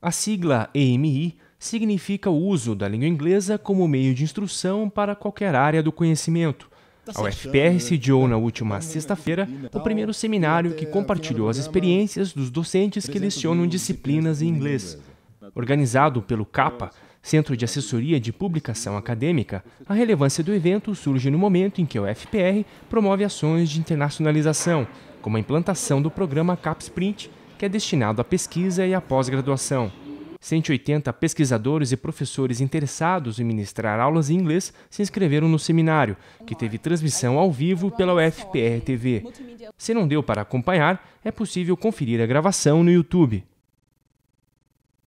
A sigla EMI significa o uso da língua inglesa como meio de instrução para qualquer área do conhecimento. Tá a UFPR né? sediou tá na última tá sexta-feira o primeiro seminário que compartilhou as experiências dos docentes que lecionam disciplinas em inglês. Organizado pelo CAPA, Centro de Assessoria de Publicação Acadêmica, a relevância do evento surge no momento em que a UFPR promove ações de internacionalização, como a implantação do programa CAPSprint, que é destinado à pesquisa e à pós-graduação. 180 pesquisadores e professores interessados em ministrar aulas em inglês se inscreveram no seminário, que teve transmissão ao vivo pela UFPR TV. Se não deu para acompanhar, é possível conferir a gravação no YouTube.